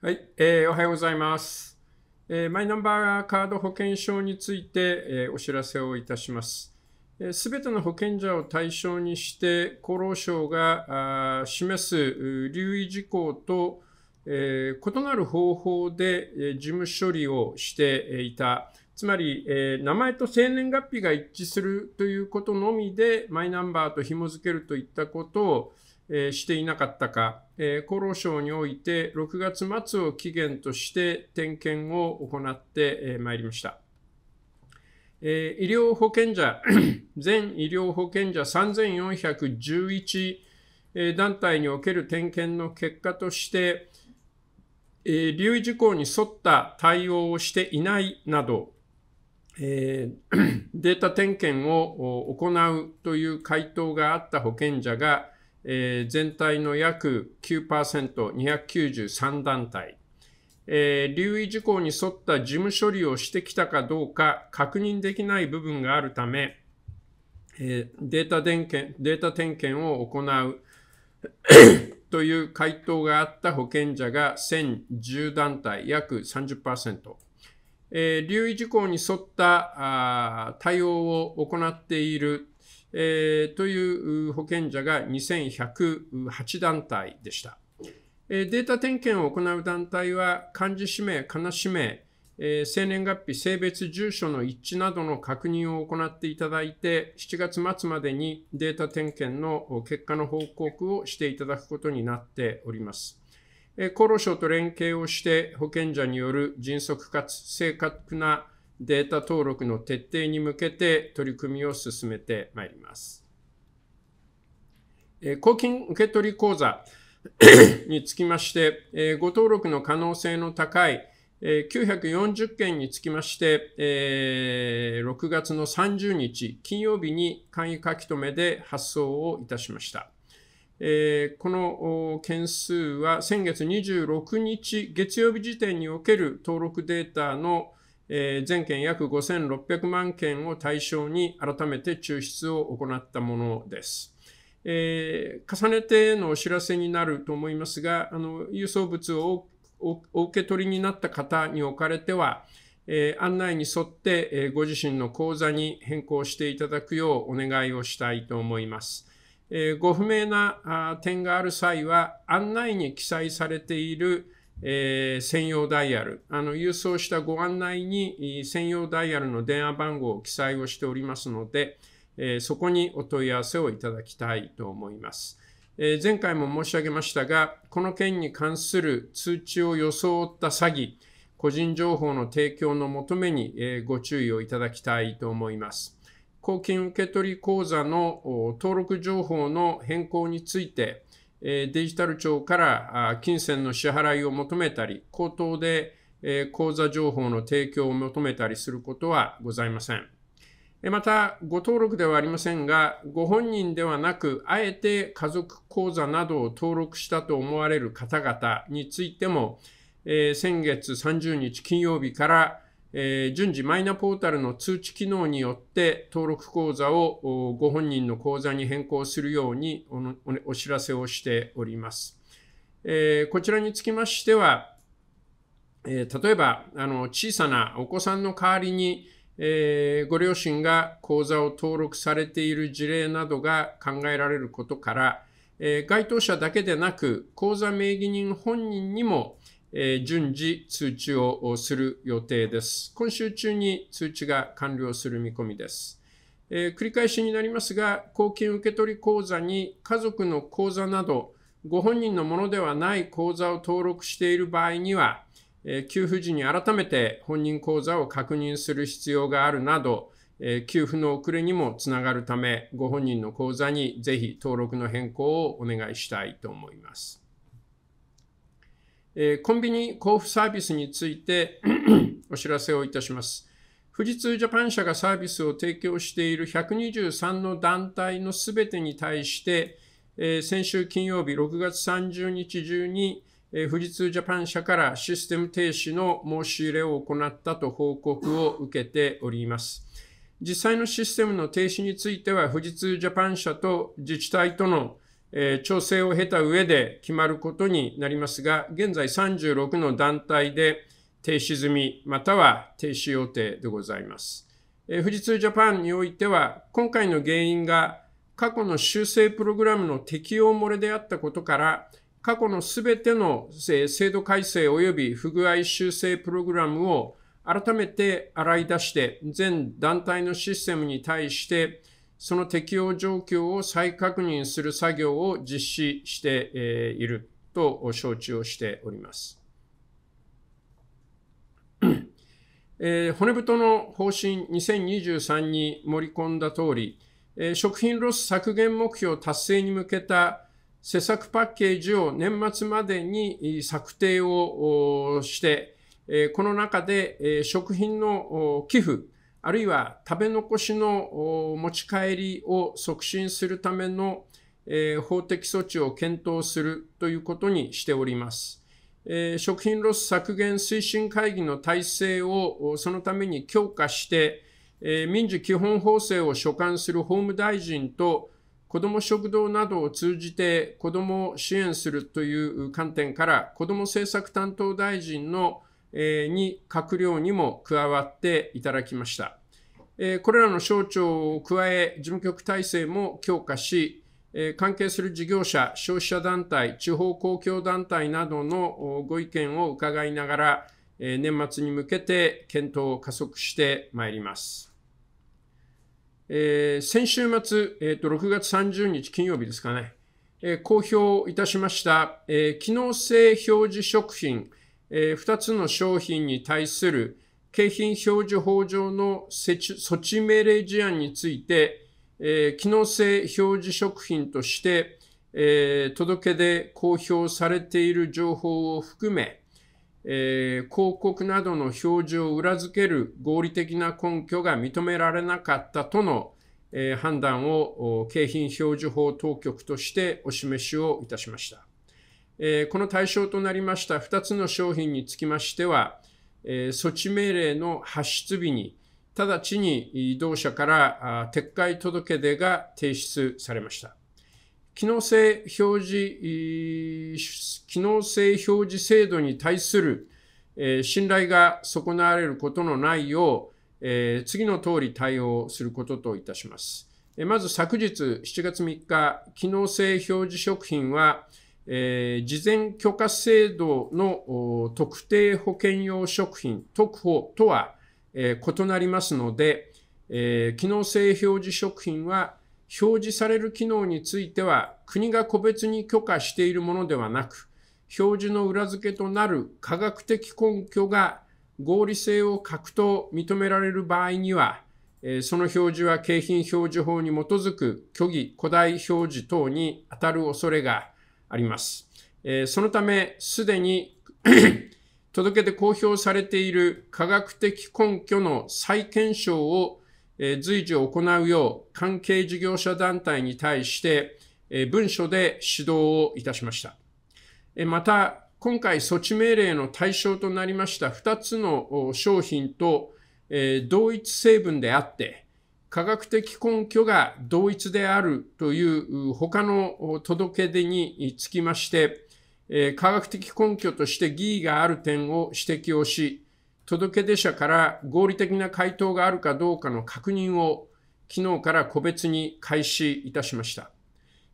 はい、えー、おはようございます、えー、マイナンバーカード保険証について、えー、お知らせをいたします。す、え、べ、ての保険者を対象にして、厚労省が示す留意事項と、えー、異なる方法で、え事務処理をしていた、つまり、えー、名前と生年月日が一致するということのみで、マイナンバーと紐付けるといったことを、えしていなかったか、え厚労省において6月末を期限として点検を行ってまいりました。え医療保険者、全医療保険者3411、え団体における点検の結果として、え留意事項に沿った対応をしていないなど、え データ点検を行うという回答があった保険者がえー、全体の約 9%293 団体、えー、留意事項に沿った事務処理をしてきたかどうか確認できない部分があるため、えー、データ点検データ点検を行う という回答があった保険者が1010団体約30%、えー、留意事項に沿った対応を行っているえー、という保険者が2108団体でした。データ点検を行う団体は、漢字氏名、かな氏名、え生年月日、性別、住所の一致などの確認を行っていただいて、7月末までにデータ点検の結果の報告をしていただくことになっております。え厚労省と連携をして、保険者による迅速かつ正確なデータ登録の徹底に向けて取り組みを進めてまいります。公金受取口座 につきまして、ご登録の可能性の高い940件につきまして、6月の30日金曜日に簡易書き留めで発送をいたしました。えこの件数は先月26日月曜日時点における登録データの全件約5600万件を対象に改めて抽出を行ったものです。えー、重ねてのお知らせになると思いますが、あの郵送物をお受け取りになった方におかれては、えー、案内に沿って、えー、ご自身の口座に変更していただくようお願いをしたいと思います。えー、ご不明な点がある際は、案内に記載されているえー、専用ダイヤル、あの、郵送したご案内に専用ダイヤルの電話番号を記載をしておりますので、えー、そこにお問い合わせをいただきたいと思います。えー、前回も申し上げましたが、この件に関する通知を装った詐欺、個人情報の提供の求めに、えご注意をいただきたいと思います。公金受取口座の登録情報の変更について、デジタル庁から金銭の支払いを求めたり、口頭で口座情報の提供を求めたりすることはございません。また、ご登録ではありませんが、ご本人ではなく、あえて家族口座などを登録したと思われる方々についても、先月30日金曜日からえ順次マイナポータルの通知機能によって登録口座をご本人の口座に変更するようにお知らせをしております。えこちらにつきましては、え例えばあの小さなお子さんの代わりに、えご両親が口座を登録されている事例などが考えられることから、え該当者だけでなく口座名義人本人にもえ順次通知をする予定です。今週中に通知が完了する見込みです。え繰り返しになりますが、公金受取口座に家族の口座など、ご本人のものではない口座を登録している場合には、え給付時に改めて本人口座を確認する必要があるなど、え給付の遅れにもつながるため、ご本人の口座にぜひ登録の変更をお願いしたいと思います。えー、コンビニ交付サービスについて お知らせをいたします。富士通ジャパン社がサービスを提供している123の団体のすべてに対して、えー、先週金曜日6月30日中に、えー、富士通ジャパン社からシステム停止の申し入れを行ったと報告を受けております。実際のシステムの停止については、富士通ジャパン社と自治体とのえ調整を経た上で決まることになりますが、現在36の団体で停止済み、または停止予定でございます。富士通ジャパンにおいては、今回の原因が過去の修正プログラムの適用漏れであったことから、過去のすべての制度改正及び不具合修正プログラムを改めて洗い出して、全団体のシステムに対して、その適用状況を再確認する作業を実施していると承知をしております。えー、骨太の方針2023に盛り込んだとおり、えー、食品ロス削減目標達成に向けた施策パッケージを年末までに策定をして、この中で食品の寄付、あるいは食べ残しの持ち帰りを促進するための、え法的措置を検討するということにしております。え食品ロス削減推進会議の体制をそのために強化して、え民事基本法制を所管する法務大臣と子ども食堂などを通じて子どもを支援するという観点から子ども政策担当大臣の、えに閣僚にも加わっていただきました。これらの省庁を加え、事務局体制も強化し、関係する事業者、消費者団体、地方公共団体などのご意見を伺いながら、年末に向けて検討を加速してまいります。えー、先週末、えーと、6月30日金曜日ですかね、えー、公表いたしました、えー、機能性表示食品、えー、2つの商品に対する、景品表示法上の措置命令事案について、えー、機能性表示食品として、えー、届けで公表されている情報を含め、えー、広告などの表示を裏付ける合理的な根拠が認められなかったとの、え判断を景品表示法当局としてお示しをいたしました。えこの対象となりました2つの商品につきましては、措置命令の発出日に、直ちに移動者から撤回届出が提出されました。機能性表示、機能性表示制度に対する信頼が損なわれることのないよう、次の通り対応することといたします。まず昨日7月3日、機能性表示食品は、えー、事前許可制度の特定保険用食品、特保とは、えー、異なりますので、えー、機能性表示食品は表示される機能については国が個別に許可しているものではなく、表示の裏付けとなる科学的根拠が合理性を欠くと認められる場合には、その表示は景品表示法に基づく虚偽、誇大表示等に当たる恐れがあります。えー、そのため、すでに 届けて公表されている科学的根拠の再検証を随時行うよう関係事業者団体に対して文書で指導をいたしました。また、今回措置命令の対象となりました2つの商品と同一成分であって、科学的根拠が同一であるという他の届け出につきまして、科学的根拠として疑義がある点を指摘をし、届け出者から合理的な回答があるかどうかの確認を昨日から個別に開始いたしました。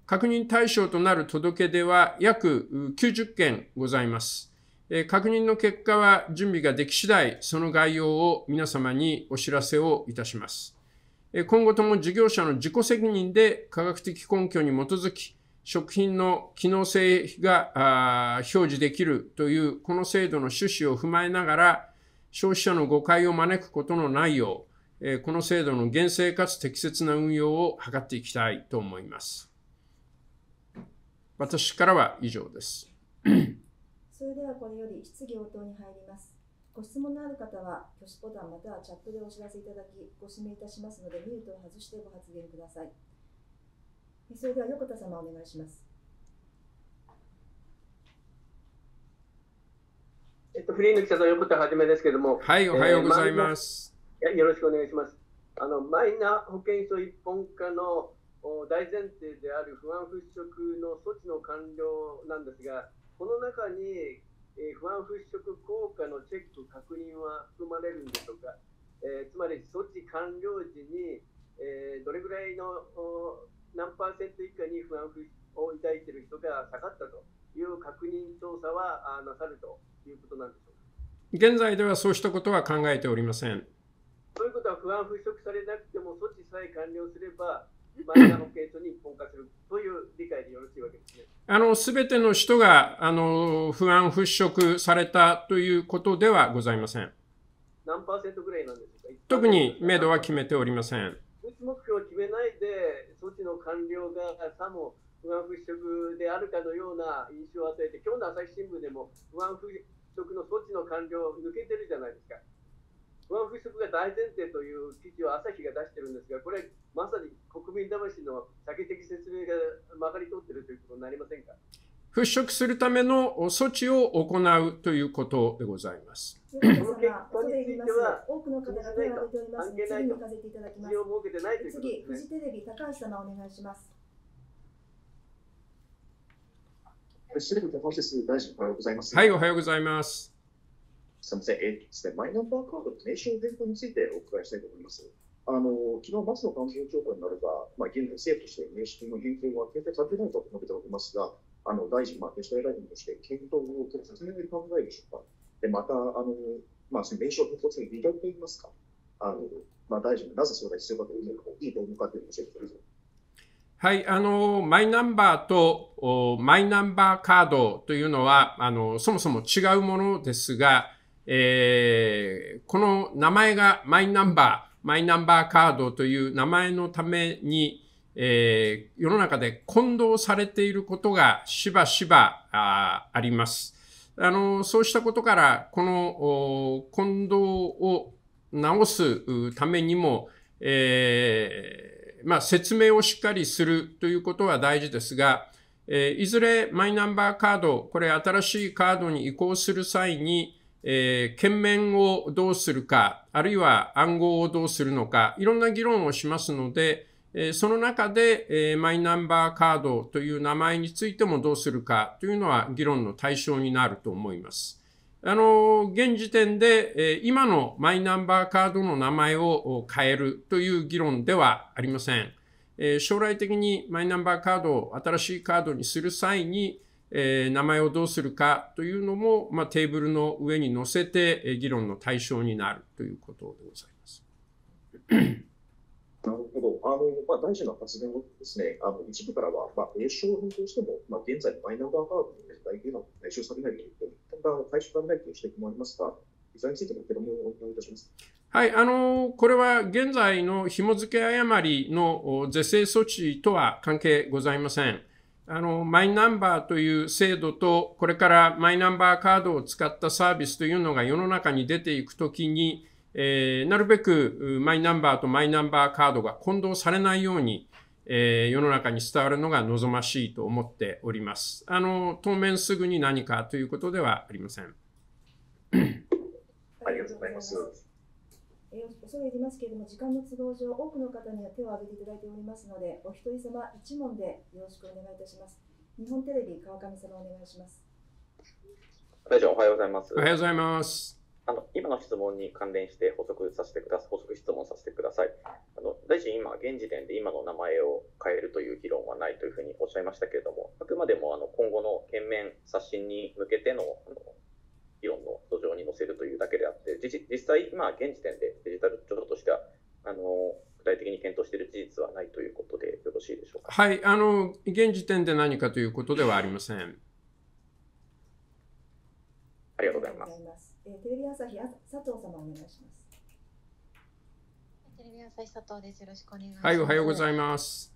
確認対象となる届け出は約90件ございます。確認の結果は準備ができ次第、その概要を皆様にお知らせをいたします。今後とも事業者の自己責任で科学的根拠に基づき、食品の機能性が表示できるというこの制度の趣旨を踏まえながら、消費者の誤解を招くことのないよう、この制度の厳正かつ適切な運用を図っていきたいと思います。私からは以上です。それではこれより質疑応答に入ります。ご質問のある方は挙手ボタンまたはチャットでお知らせいただきご指名いたしますのでミュートを外してご発言くださいそれでは横田様お願いしますえっと、フリーの記者の横田はじめですけれども、はい、おはようございます、えー、よろしくお願いします。あのマイナ保険証一本化の大前提である不安払拭の措置の完了なんですが、この中にえー、不安払拭効果のチェック確認は含まれるんでしょうか、えー、つまり措置完了時に、えー、どれぐらいの何パーセント以下に不安を抱いている人が下がったという確認調査はなさるということなんでしょうか現在ではそうしたことは考えておりません。ということは不安払拭されなくても措置さえ完了すればマイナ保険証に一本するという理解でよろしいわけですね。あの、すべての人が、あの、不安払拭されたということではございません。何パーセントぐらいなんですか特に、めどは決めておりません。目標を決めないで、措置の完了がさも不安払拭であるかのような印象を与えて、今日の朝日新聞でも不安払拭の措置の完了抜けてるじゃないですか。不安払拭が大前提という記事を朝日が出してるんですが、これ、まさに国民魂の先的説明が曲がり通ってるということになりませんか払拭するための措置を行うということでございます。この結については、多くの方が手を挙げておりますので、次に行かせていただきます。すね、次、フジテレビ、高橋様、お願いします。フジテレビ、高橋です。大臣、おはようございます。はい、おはようございます。すみません、えっとですね、マイナンバーカードと名称変更についてお伺いしたいと思います。あの昨日、松野官房長官になれば、まあ、現在、政府として名称の変更は決定されてないと述べておりますが、あの大臣、まあ、デジタル大臣として検討をさせる考えでしょうか。でまたあの、まあ、その名称変更に理論といいますか、あのまあ、大臣がなぜそれが必要かというのがいいと思うかというのを教えてください。はい、あの、マイナンバーとマイナンバーカードというのは、あの、そもそも違うものですが、えー、この名前がマイナンバー、マイナンバーカードという名前のために、えー、世の中で混同されていることがしばしばああります。あの、そうしたことから、この混同を直すためにも、えー、まあ、説明をしっかりするということは大事ですが、えー、いずれマイナンバーカード、これ新しいカードに移行する際に、えー、面をどうするか、あるいは暗号をどうするのか、いろんな議論をしますので、えー、その中で、えー、マイナンバーカードという名前についてもどうするかというのは議論の対象になると思います。あの、現時点で、え今のマイナンバーカードの名前を変えるという議論ではありません。え将来的にマイナンバーカードを新しいカードにする際に、えー、名前をどうするかというのも、まあ、テーブルの上に載せて、えー、議論の対象になるということでございます。なるほど。あの、まあ、大臣の発言をですね、あの、一部からは、まあ、名称を変更しても、まあ、現在のマイナンバーカードの年代というのは回収されないという、一旦対象されないという指摘もありますが、いずれについてもお願いいたします。はい、あの、これは現在の紐付け誤りの是正措置とは関係ございません。あの、マイナンバーという制度と、これからマイナンバーカードを使ったサービスというのが世の中に出ていくときに、えー、なるべくマイナンバーとマイナンバーカードが混同されないように、えー、世の中に伝わるのが望ましいと思っております。あの、当面すぐに何かということではありません。ありがとうございます。えー、恐れ入りますけれども時間の都合上多くの方には手を挙げていただいておりますのでお一人様一問でよろしくお願いいたします日本テレビ川上様お願いします大臣おはようございますおはようございますあの今の質問に関連して補足させてください補足質問させてくださいあの大臣今現時点で今の名前を変えるという議論はないというふうにおっしゃいましたけれどもあくまでもあの今後の県面刷新に向けてのあの議論の土壌に載せるというだけであって、実際、まあ、現時点でデジタル庁としては、あの具体的に検討している事実はないということでよろしいでしょうか。はい、あの現時点で何かということではありません。ありがとうございます。えー、テレビ朝日佐藤様お願いします。テレビ朝日佐藤です。よろしくお願いします。はい、おはようございます。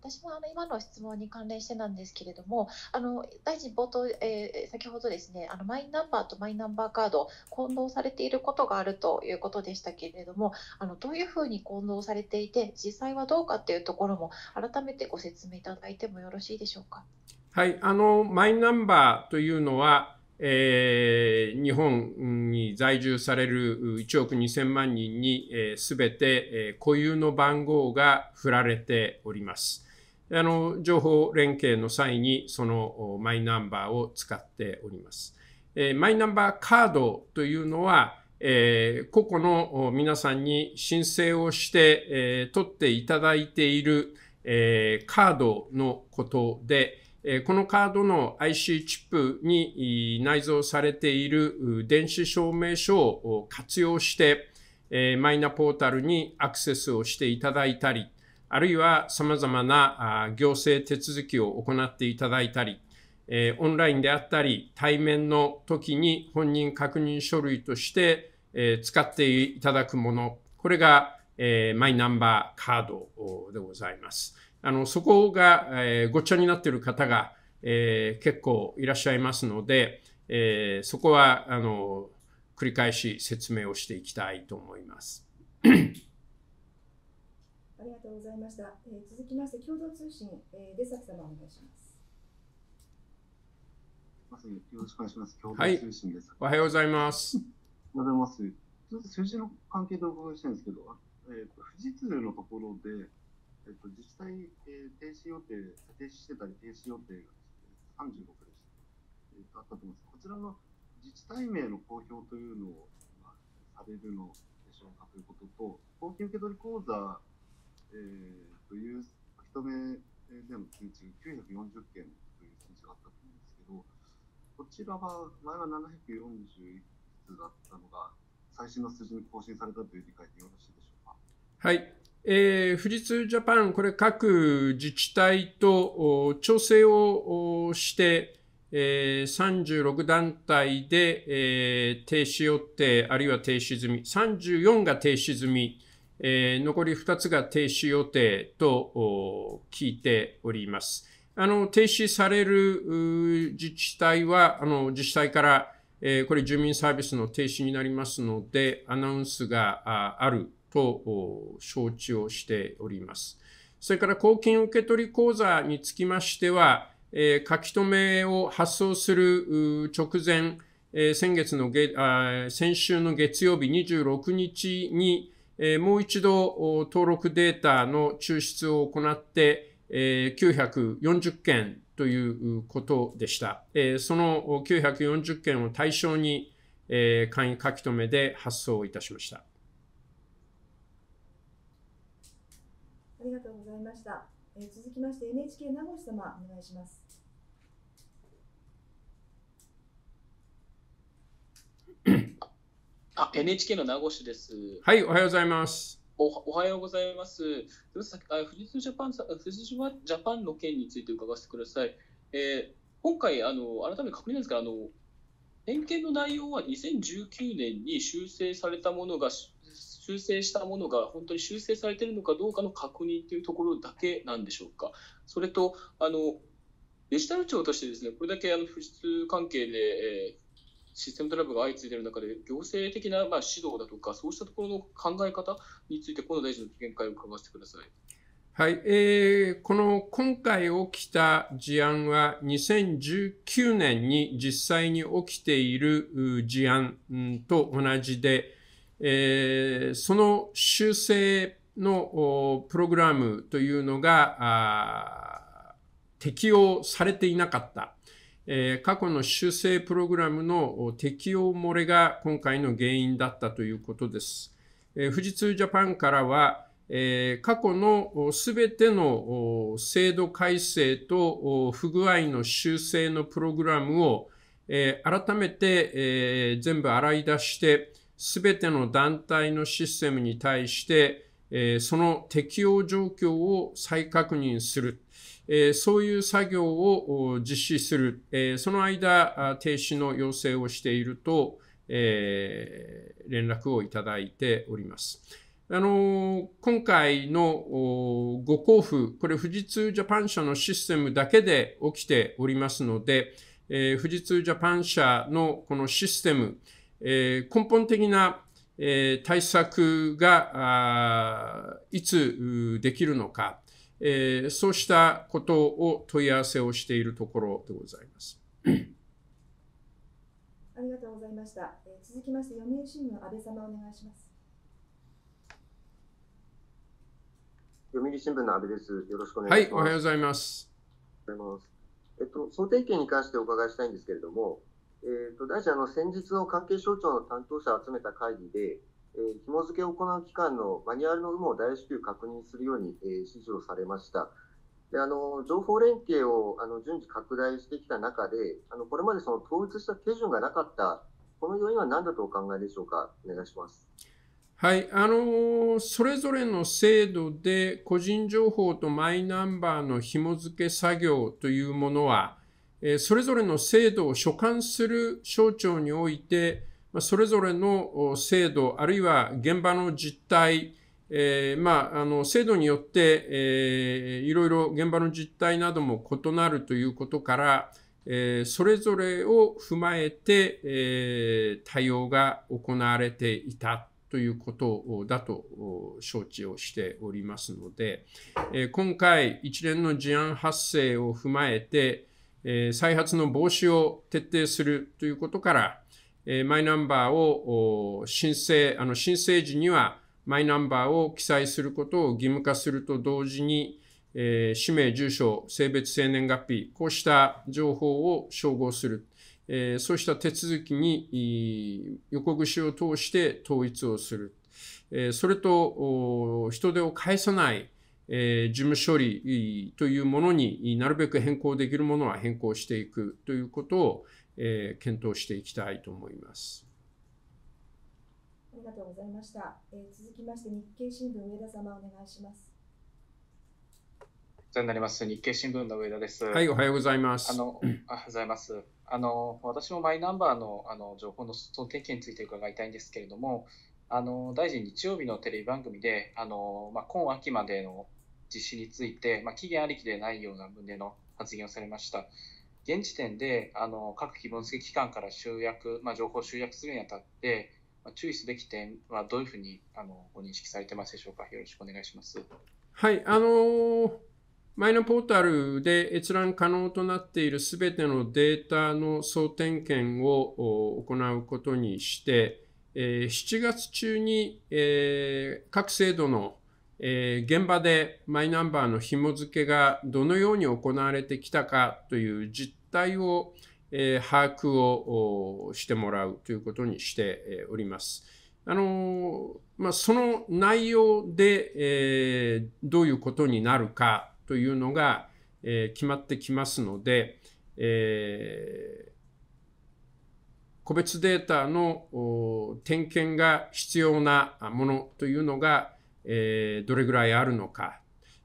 私もあの今の質問に関連してなんですけれども、あの大臣冒頭、えー、先ほどですね、あのマイナンバーとマイナンバーカード混同されていることがあるということでしたけれども、あのどういうふうに混同されていて、実際はどうかというところも改めてご説明いただいてもよろしいでしょうか。はい、あのマイナンバーというのはえー、日本に在住される1億2000万人に、えー、全て、えー、固有の番号が振られております。あの情報連携の際にそのマイナンバーを使っております。えー、マイナンバーカードというのは、えー、個々の皆さんに申請をして、えー、取っていただいている、えー、カードのことで、このカードの IC チップに内蔵されている電子証明書を活用して、マイナポータルにアクセスをしていただいたり、あるいは様々な行政手続きを行っていただいたり、オンラインであったり、対面の時に本人確認書類として使っていただくもの、これがマイナンバーカードでございます。あの、そこが、えー、ごっちゃになっている方が、えー、結構いらっしゃいますので、えー、そこは、あの、繰り返し説明をしていきたいと思います。ありがとうございました。えー、続きまして、共同通信、えー、出崎様お願いします。よろしくお願いします。共同通信です。はい、おはようございます。おはようございます。ちょっと数字の関係でお伺いしたいんですけど、えー、富士通のところで、えっと、自治体、えー、停止予定、停止してたり停止予定がですね、36でした。えっと、あったと思いますこちらの自治体名の公表というのを、まあ、されるのでしょうかということと、公金受取口座、えー、という人目での通知940件という数字があったと思うんですけど、こちらは前は741通だったのが、最新の数字に更新されたという理解でよろしいでしょうか。はい、えー、富士通ジャパン、これ各自治体と調整をして、えー、36団体で、えー、停止予定、あるいは停止済み、34が停止済み、えー、残り2つが停止予定と聞いております。あの、停止される自治体は、あの、自治体から、えー、これ住民サービスの停止になりますので、アナウンスがあると承知をしております。それから公金受取口座につきましては、えー、書き留めを発送する直前、えー、先月のげあ先週の月曜日26日に、えー、もう一度登録データの抽出を行って、えー、940件ということでした。えー、その940件を対象に、えー、簡易書き留めで発送いたしました。ありがとうございました。えー、続きまして NHK 名越様お願いします。あ、NHK の名越です。はい、おはようございます。おおはようございます。あ、富士通ジャパン、富士通ジャパンの件について伺わせてください。えー、今回あの改めて確認ですが、あの点検の内容は2019年に修正されたものが修正したものが本当に修正されているのかどうかの確認というところだけなんでしょうか。それとあのデジタル庁としてですねこれだけあの不出関係で、えーシステムトラブルが相次いでいる中で、行政的なまあ指導だとか、そうしたところの考え方について、河野大臣の見解を伺わせてください。はい、えー、この今回起きた事案は2019年に実際に起きている事案と同じで、えー、その修正のプログラムというのが適用されていなかった、過去の修正プログラムの適用漏れが今回の原因だったということです。富士通ジャパンからは、過去のすべての制度改正と不具合の修正のプログラムを、改めて、全部洗い出して、すべての団体のシステムに対して、えその適用状況を再確認する、えそういう作業を実施する、えその間、停止の要請をしていると、え連絡をいただいております。あの今回のご交付、これ、富士通ジャパン社のシステムだけで起きておりますので、え富士通ジャパン社のこのシステム、えー、根本的な、えー、対策がいつできるのか、えー、そうしたことを問い合わせをしているところでございます。ありがとうございました。え続きまして、読売新聞、安倍様お願いします。読売新聞の安倍です。よろしくお願いします。はい、おはようございます。おはようございます。えっと、想定権に関してお伺いしたいんですけれども、えーと、大臣あの、先日の関係省庁の担当者を集めた会議で、えー、紐付けを行う機関のマニュアルの有無を大至急確認するように、えー、指示をされました。であの情報連携をあの順次拡大してきた中で、あのこれまでその統一した手順がなかった、この要因は何だとお考えでしょうか、お願いします。はい、あのそれぞれの制度で個人情報とマイナンバーの紐付け作業というものは、それぞれの制度を所管する省庁において、それぞれの制度、あるいは現場の実態、えー、まあ、あの、制度によって、えー、いろいろ現場の実態なども異なるということから、えー、それぞれを踏まえて、えー、対応が行われていたということだと承知をしておりますので、え今回一連の事案発生を踏まえて、え再発の防止を徹底するということから、えマイナンバーを申請、あの申請時にはマイナンバーを記載することを義務化すると同時に、え氏名、住所、性別、生年月日、こうした情報を照合する、えそうした手続きに横串を通して統一をする、えそれと人手を返さないえー、事務処理というものになるべく変更できるものは変更していくということを、えー、検討していきたいと思います。ありがとうございました。えー、続きまして日経新聞上田様お願いします。お世話になります。日経新聞の上田です。はい、おはようございます。あの、あございます。あの、私もマイナンバーの、あの、情報の総点検について伺いたいんですけれども。あの、大臣日曜日のテレビ番組で、あの、まあ、今秋までの実施について、まあ、期限ありきでないような旨の発言をされました。現時点であの各非分析機関から集約、まあ、情報を集約するにあたって、まあ、注意すべき点はどういうふうにあのご認識されてますでしょうか、よろしくお願いします。はい、あのー、マイナポータルで閲覧可能となっているすべてのデータの総点検を行うことにして、7月中に各制度のえー、現場でマイナンバーの紐付けがどのように行われてきたかという実態を、えー、把握をしてもらうということにしております。あのまあ、その内容で、えー、どういうことになるかというのが、え決まってきますので、え個別データの点検が必要なものというのが、えー、どれぐらいあるのか、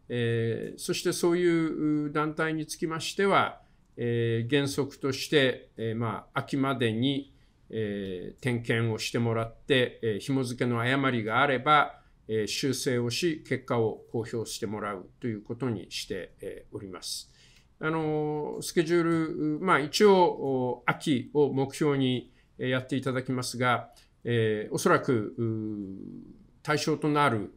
えー、そしてそういう団体につきましては、えー、原則として、えー、まあ、秋までに、え点検をしてもらって、え紐付けの誤りがあれば、え修正をし、結果を公表してもらうということにして、えおります。あのスケジュール、まあ、一応、秋を目標にやっていただきますが、えおそらく、対象となる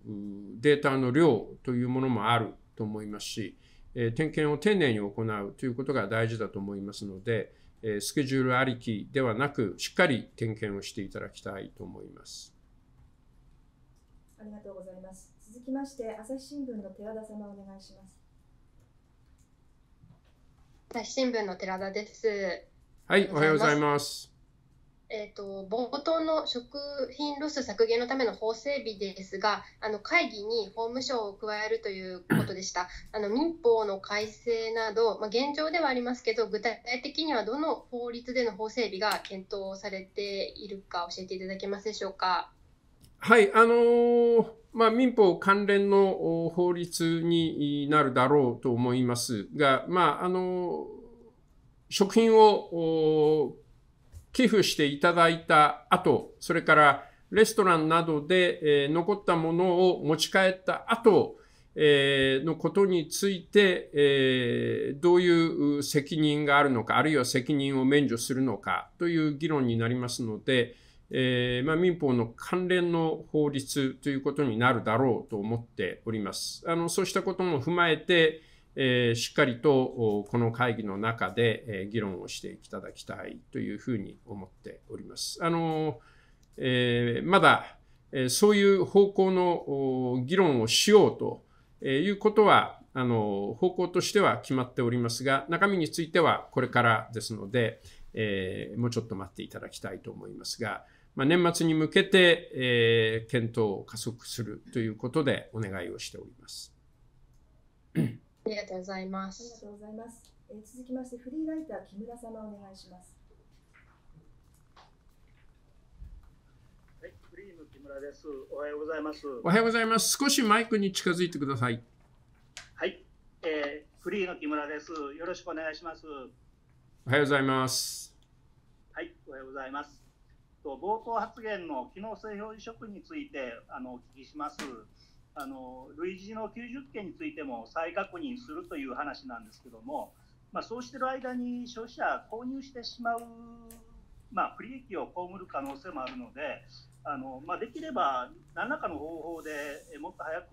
データの量というものもあると思いますし、え点検を丁寧に行うということが大事だと思いますので、えスケジュールありきではなく、しっかり点検をしていただきたいと思います。ありがとうございます。続きまして、朝日新聞の寺田様、お願いします。朝日新聞の寺田です。はい、おはようございます。えーと、と冒頭の食品ロス削減のための法整備ですがあの会議に法務省を加えるということでしたあの民法の改正など、まあ、現状ではありますけど具体的にはどの法律での法整備が検討されているか教えていただけますでしょうか。はいあのー、まあ、民法関連の法律になるだろうと思いますが、まああの食品を寄付していただいた後、それからレストランなどで、え残ったものを持ち帰った後、えのことについて、えどういう責任があるのか、あるいは責任を免除するのかという議論になりますので、えー、まあ、民法の関連の法律ということになるだろうと思っております。あのそうしたことも踏まえて、えしっかりとこの会議の中で、え議論をしていただきたいというふうに思っております。あのえまだ、えそういう方向の議論をしようということはあの方向としては決まっておりますが中身についてはこれからですので、えもうちょっと待っていただきたいと思いますが。まあ、年末に向けて、えー、検討を加速するということでお願いをしております。ありがとうございます。ありがとうございます。えー、続きまして、フリーライター木村様お願いします。はい、フリーの木村です。おはようございます。おはようございます。少しマイクに近づいてください。はい、えー、フリーの木村です。よろしくお願いします。おはようございます。はい、おはようございます。と冒頭発言の機能性表示職についてあのお聞きします。あの類似の90件についても再確認するという話なんですけども、まあ、そうしている間に消費者購入してしまう、まあ、不利益を被る可能性もあるのであの、まあ、できれば何らかの方法でもっと早く、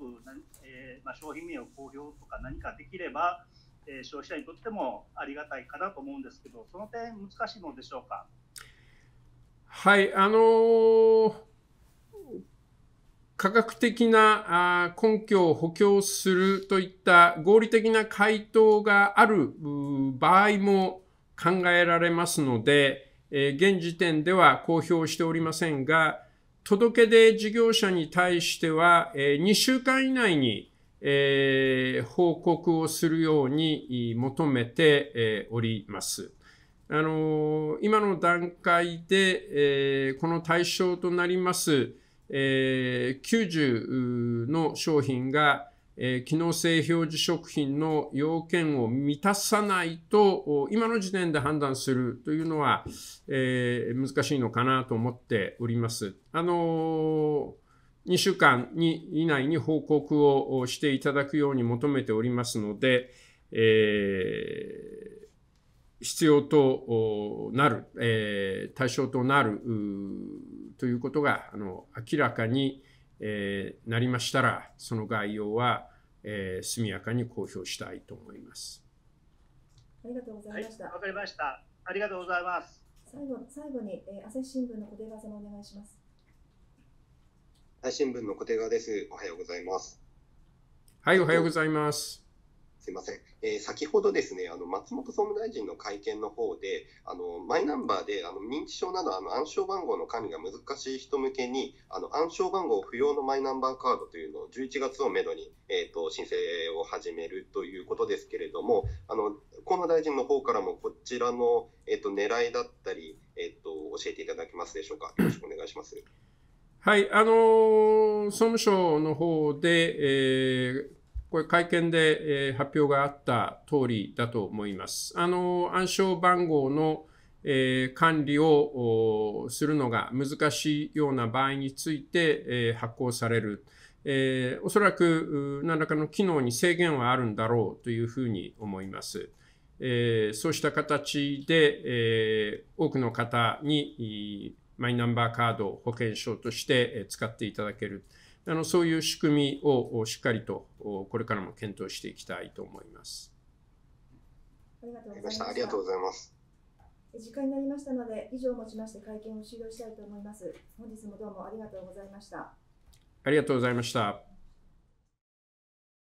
えー、まあ、商品名を公表とか何かできれば、えー、消費者にとってもありがたいかなと思うんですけどその点難しいのでしょうか。はいあのー科学的な根拠を補強するといった合理的な回答がある場合も考えられますので、現時点では公表しておりませんが、届け出事業者に対しては、2週間以内に報告をするように求めております。あの今の段階で、この対象となりますえ90の商品が、え機能性表示食品の要件を満たさないと、今の時点で判断するというのは、え難しいのかなと思っております。あの2週間に以内に報告をしていただくように求めておりますので、え必要となる、えー、対象となるということがあの明らかに、えー、なりましたらその概要は、えー、速やかに公表したいと思います。ありがとうございました。わ、はい、かりました。ありがとうございます。最後最後に、えー、朝日新聞の小手川んお願いします。朝日新聞の小手川です。おはようございます。はい、おはようございます。すいません、えー、先ほどですねあの松本総務大臣の会見の方であのマイナンバーであの認知症などあの暗証番号の管理が難しい人向けにあの暗証番号不要のマイナンバーカードというのを11月をめどに、えーと、申請を始めるということですけれどもあの河野大臣の方からもこちらの、えーと、狙いだったり、えーと、教えていただけますでしょうか。よろしくお願いします。はい、あのー、総務省の方で、えーこれ会見で、え発表があった通りだと思います。あの暗証番号の、え管理をするのが難しいような場合について、え発行される、えおそらく何らかの機能に制限はあるんだろうというふうに思います。えそうした形で、え多くの方にマイナンバーカード保険証として使っていただける。あのそういう仕組みをしっかりとこれからも検討していきたいと思います。ありがとうございまありがとうございます。時間になりましたので、以上をもちまして会見を終了したいと思います。本日もどうもありがとうございました。ありがとうございました。